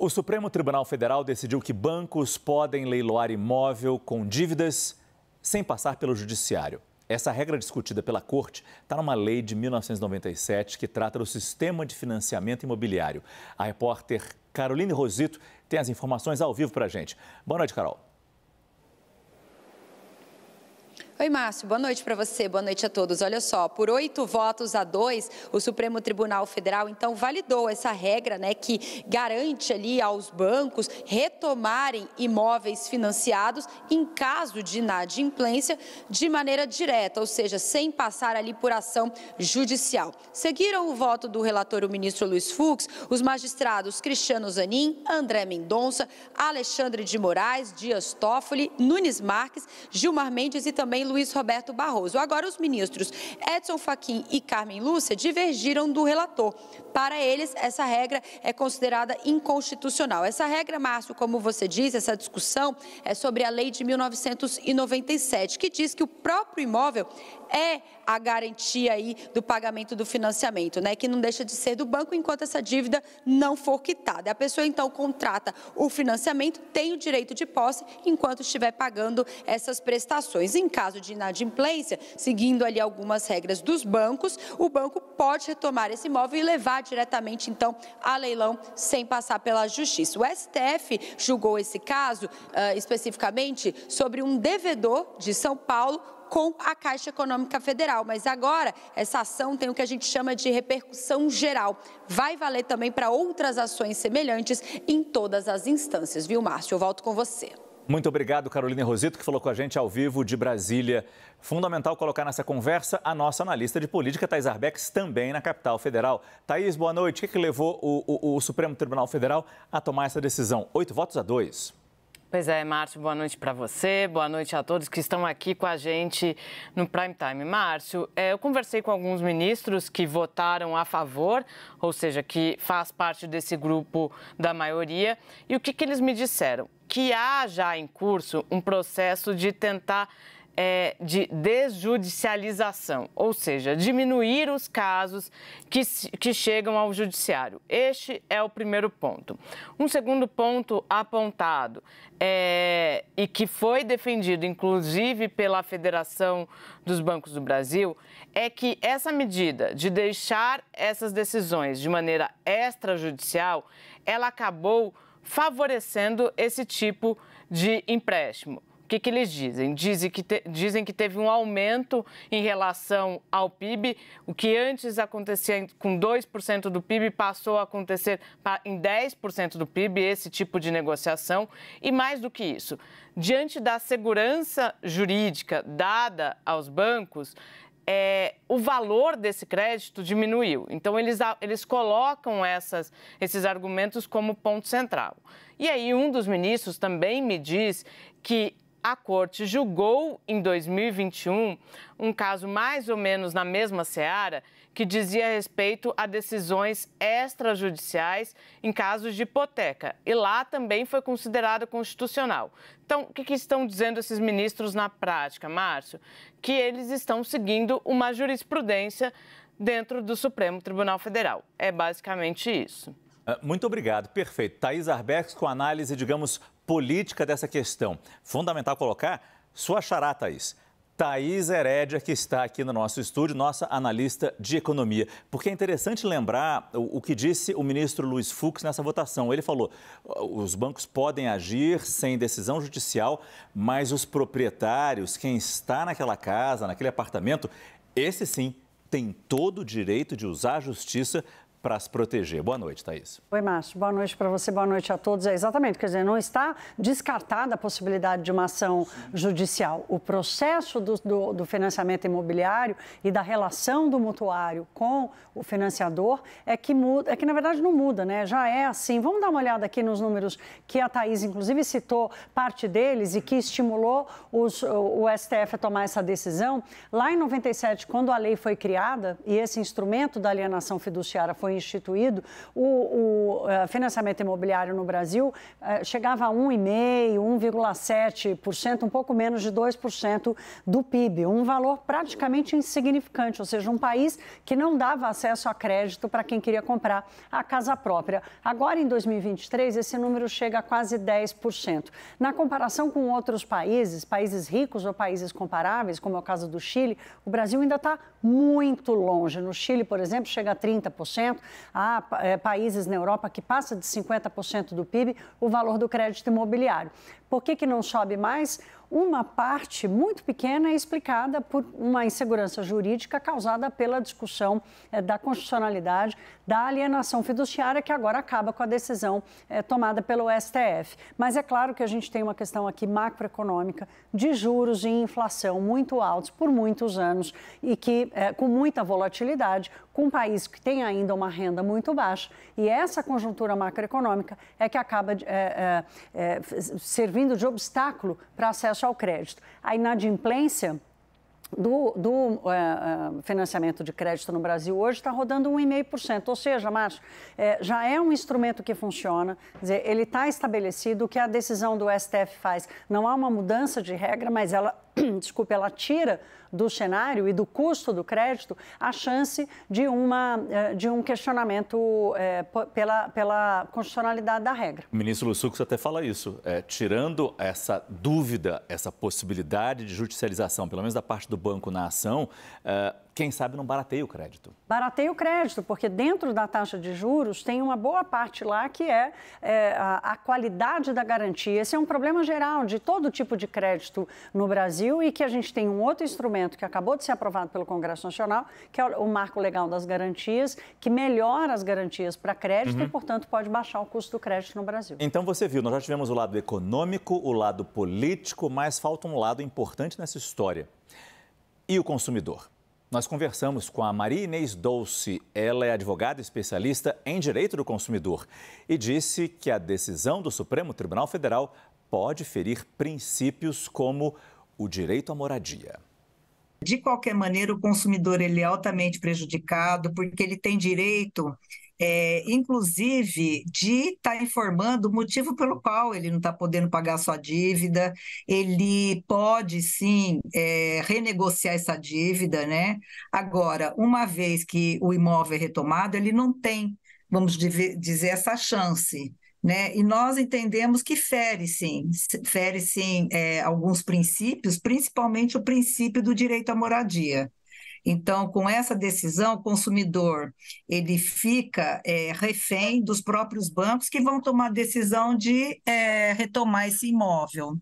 O Supremo Tribunal Federal decidiu que bancos podem leiloar imóvel com dívidas sem passar pelo judiciário. Essa regra discutida pela Corte está numa lei de 1997 que trata do sistema de financiamento imobiliário. A repórter Caroline Rosito tem as informações ao vivo para a gente. Boa noite, Carol. Oi, Márcio. Boa noite para você, boa noite a todos. Olha só, por oito votos a dois, o Supremo Tribunal Federal, então, validou essa regra né, que garante ali aos bancos retomarem imóveis financiados em caso de inadimplência de maneira direta, ou seja, sem passar ali por ação judicial. Seguiram o voto do relator, o ministro Luiz Fux, os magistrados Cristiano Zanin, André Mendonça, Alexandre de Moraes, Dias Toffoli, Nunes Marques, Gilmar Mendes e também Luiz Roberto Barroso. Agora, os ministros Edson Fachin e Carmen Lúcia divergiram do relator. Para eles, essa regra é considerada inconstitucional. Essa regra, Márcio, como você diz, essa discussão é sobre a lei de 1997, que diz que o próprio imóvel é a garantia aí do pagamento do financiamento, né? Que não deixa de ser do banco enquanto essa dívida não for quitada. A pessoa então contrata o financiamento, tem o direito de posse enquanto estiver pagando essas prestações. Em caso caso de inadimplência, seguindo ali algumas regras dos bancos, o banco pode retomar esse imóvel e levar diretamente, então, a leilão sem passar pela justiça. O STF julgou esse caso uh, especificamente sobre um devedor de São Paulo com a Caixa Econômica Federal. Mas agora, essa ação tem o que a gente chama de repercussão geral. Vai valer também para outras ações semelhantes em todas as instâncias, viu, Márcio? Eu volto com você. Muito obrigado, Carolina Rosito, que falou com a gente ao vivo de Brasília. Fundamental colocar nessa conversa a nossa analista de política, Thais Arbex, também na capital federal. Thaís, boa noite. O que, que levou o, o, o Supremo Tribunal Federal a tomar essa decisão? Oito votos a dois. Pois é, Márcio, boa noite para você, boa noite a todos que estão aqui com a gente no Prime Time. Márcio, é, eu conversei com alguns ministros que votaram a favor, ou seja, que faz parte desse grupo da maioria, e o que, que eles me disseram? que há já em curso um processo de tentar é, de desjudicialização, ou seja, diminuir os casos que, que chegam ao judiciário. Este é o primeiro ponto. Um segundo ponto apontado é, e que foi defendido, inclusive, pela Federação dos Bancos do Brasil, é que essa medida de deixar essas decisões de maneira extrajudicial, ela acabou favorecendo esse tipo de empréstimo. O que, que eles dizem? Dizem que, te, dizem que teve um aumento em relação ao PIB. O que antes acontecia com 2% do PIB passou a acontecer em 10% do PIB, esse tipo de negociação. E mais do que isso, diante da segurança jurídica dada aos bancos, é, o valor desse crédito diminuiu. Então, eles, eles colocam essas, esses argumentos como ponto central. E aí, um dos ministros também me diz que a corte julgou em 2021 um caso mais ou menos na mesma seara que dizia respeito a decisões extrajudiciais em casos de hipoteca. E lá também foi considerado constitucional. Então, o que, que estão dizendo esses ministros na prática, Márcio? Que eles estão seguindo uma jurisprudência dentro do Supremo Tribunal Federal. É basicamente isso. Ah, muito obrigado, perfeito. Thaís Arbex com análise, digamos, política dessa questão. Fundamental colocar sua chará, Thaís. Thaís Herédia, que está aqui no nosso estúdio, nossa analista de economia. Porque é interessante lembrar o, que disse o ministro Luiz Fux nessa votação. Ele falou: os bancos podem agir sem decisão judicial, mas os proprietários, quem está naquela casa, naquele apartamento, esse sim tem todo o direito de usar a justiça para se proteger. Boa noite, Thaís. Oi, Márcio. Boa noite para você, boa noite a todos. É exatamente, quer dizer, não está descartada a possibilidade de uma ação judicial. O processo do, do, do, financiamento imobiliário e da relação do mutuário com o financiador é que muda, é que na verdade não muda, né? Já é assim. Vamos dar uma olhada aqui nos números que a Thaís, inclusive, citou parte deles e que estimulou os, o STF a tomar essa decisão. Lá em 97, quando a lei foi criada e esse instrumento da alienação fiduciária foi foi instituído, o, o eh, financiamento imobiliário no Brasil eh, chegava a 1,5%, 1,7%, um pouco menos de 2% do PIB, um valor praticamente insignificante, ou seja, um país que não dava acesso a crédito para quem queria comprar a casa própria. Agora, em 2023, esse número chega a quase 10%. Na comparação com outros países, países ricos ou países comparáveis, como é o caso do Chile, o Brasil ainda está muito longe. No Chile, por exemplo, chega a 30%, 1%. Há é, países na Europa que passa de 50% do PIB o valor do crédito imobiliário. Por que, que não sobe mais? Uma parte muito pequena é explicada por uma insegurança jurídica causada pela discussão eh, da constitucionalidade da alienação fiduciária, que agora acaba com a decisão eh, tomada pelo STF. Mas é claro que a gente tem uma questão aqui macroeconômica de juros e inflação muito altos por muitos anos e que eh, com muita volatilidade, com um país que tem ainda uma renda muito baixa. E essa conjuntura macroeconômica é que acaba servindo servindo de obstáculo para acesso ao crédito. A inadimplência do, do eh, eh, financiamento de crédito no Brasil hoje está rodando 1,5%. Ou seja, Márcio, é, já é um instrumento que funciona, dizer, ele está estabelecido, o que a decisão do STF faz. Não há uma mudança de regra, mas ela desculpe, ela tira do cenário e do custo do crédito a chance de, uma, eh, de um questionamento é, pela, pela constitucionalidade da regra. O ministro Lussux até fala isso, é, tirando essa dúvida, essa possibilidade de judicialização, pelo menos da parte do banco na ação, é, quem sabe não barateia o crédito. Barateia o crédito, porque dentro da taxa de juros tem uma boa parte lá que é, é a, a, qualidade da garantia. Esse é um problema geral de todo tipo de crédito no Brasil e que a gente tem um outro instrumento que acabou de ser aprovado pelo Congresso Nacional, que é o, o Marco Legal das Garantias, que melhora as garantias para crédito uhum. e, portanto, pode baixar o custo do crédito no Brasil. Então você viu, nós já tivemos o lado econômico, o lado político, mas falta um lado importante nessa história. E o consumidor? Nós conversamos com a Maria Inês Dolce, ela é advogada especialista em direito do consumidor e disse que a decisão do Supremo Tribunal Federal pode ferir princípios como o direito à moradia. De qualquer maneira, o consumidor ele é altamente prejudicado porque ele tem direito é, inclusive de estar tá informando o motivo pelo qual ele não está podendo pagar sua dívida, ele pode sim é, renegociar essa dívida, né? Agora, uma vez que o imóvel é retomado, ele não tem, vamos dizer, essa chance. Né? E nós entendemos que fere sim, fere sim é, alguns princípios, principalmente o princípio do direito à moradia. Então, com essa decisão, o consumidor ele fica é, refém dos próprios bancos que vão tomar a decisão de é, retomar esse imóvel.